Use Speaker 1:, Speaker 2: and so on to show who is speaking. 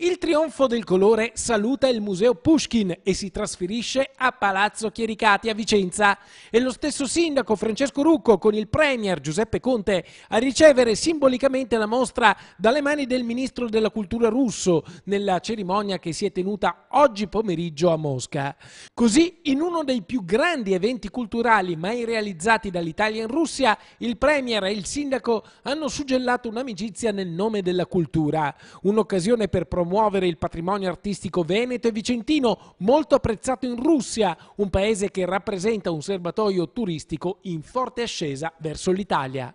Speaker 1: Il trionfo del colore saluta il Museo Pushkin e si trasferisce a Palazzo Chiericati a Vicenza. È lo stesso sindaco Francesco Rucco con il premier Giuseppe Conte a ricevere simbolicamente la mostra dalle mani del ministro della cultura russo nella cerimonia che si è tenuta oggi pomeriggio a Mosca. Così, in uno dei più grandi eventi culturali mai realizzati dall'Italia in Russia, il premier e il sindaco hanno suggellato un'amicizia nel nome della cultura. Un'occasione per promuovere promuovere il patrimonio artistico veneto e vicentino, molto apprezzato in Russia, un paese che rappresenta un serbatoio turistico in forte ascesa verso l'Italia.